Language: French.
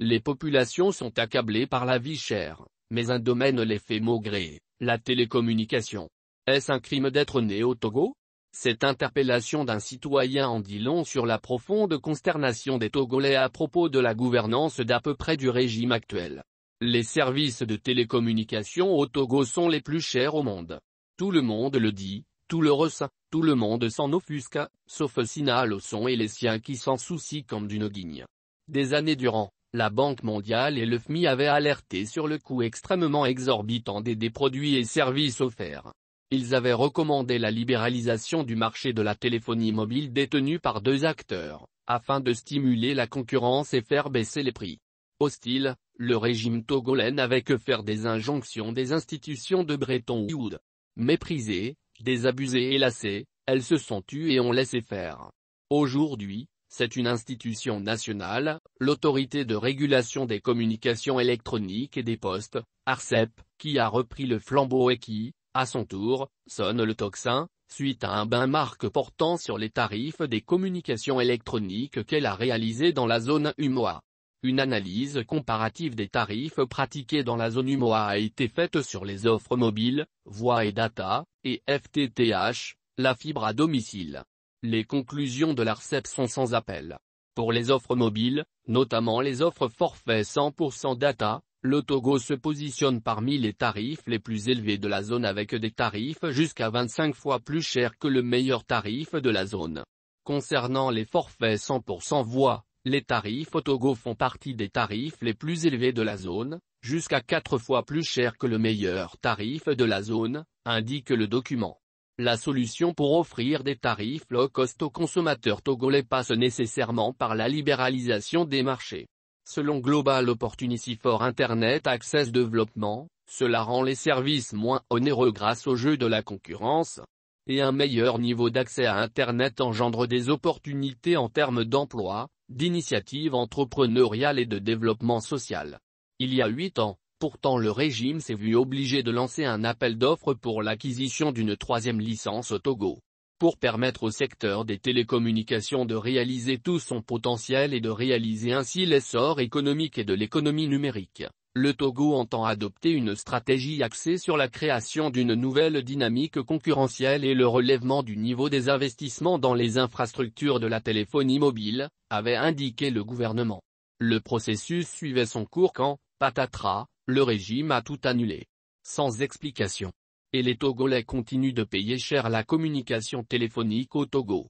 Les populations sont accablées par la vie chère, mais un domaine les fait maugréer la télécommunication. Est-ce un crime d'être né au Togo Cette interpellation d'un citoyen en dit long sur la profonde consternation des Togolais à propos de la gouvernance d'à peu près du régime actuel. Les services de télécommunication au Togo sont les plus chers au monde. Tout le monde le dit, tout le ressent, tout le monde s'en offusque, sauf Sina son et les siens qui s'en soucient comme d'une guigne. Des années durant, la Banque mondiale et le FMI avaient alerté sur le coût extrêmement exorbitant des, produits et services offerts. Ils avaient recommandé la libéralisation du marché de la téléphonie mobile détenue par deux acteurs, afin de stimuler la concurrence et faire baisser les prix. Hostile, le régime togolais n'avait que faire des injonctions des institutions de Bretton Woods. Méprisées, désabusées et lassées, elles se sont tues et ont laissé faire. Aujourd'hui, c'est une institution nationale, l'autorité de régulation des communications électroniques et des postes, ARCEP, qui a repris le flambeau et qui, à son tour, sonne le toxin, suite à un bain-marque portant sur les tarifs des communications électroniques qu'elle a réalisé dans la zone UMOA. Une analyse comparative des tarifs pratiqués dans la zone UMOA a été faite sur les offres mobiles, voix et data, et FTTH, la fibre à domicile. Les conclusions de l'ARCEP sont sans appel. Pour les offres mobiles, notamment les offres forfait 100% data, le Togo se positionne parmi les tarifs les plus élevés de la zone avec des tarifs jusqu'à 25 fois plus chers que le meilleur tarif de la zone. Concernant les forfaits 100% voix, les tarifs Autogo Togo font partie des tarifs les plus élevés de la zone, jusqu'à 4 fois plus chers que le meilleur tarif de la zone, indique le document. La solution pour offrir des tarifs low cost aux consommateurs togolais passe nécessairement par la libéralisation des marchés. Selon Global Opportunity for Internet Access Development, cela rend les services moins onéreux grâce au jeu de la concurrence, et un meilleur niveau d'accès à Internet engendre des opportunités en termes d'emploi, d'initiatives entrepreneuriales et de développement social. Il y a huit ans, Pourtant le régime s'est vu obligé de lancer un appel d'offres pour l'acquisition d'une troisième licence au Togo. Pour permettre au secteur des télécommunications de réaliser tout son potentiel et de réaliser ainsi l'essor économique et de l'économie numérique, le Togo entend adopter une stratégie axée sur la création d'une nouvelle dynamique concurrentielle et le relèvement du niveau des investissements dans les infrastructures de la téléphonie mobile, avait indiqué le gouvernement. Le processus suivait son cours quand, Patatras, le régime a tout annulé. Sans explication. Et les Togolais continuent de payer cher la communication téléphonique au Togo.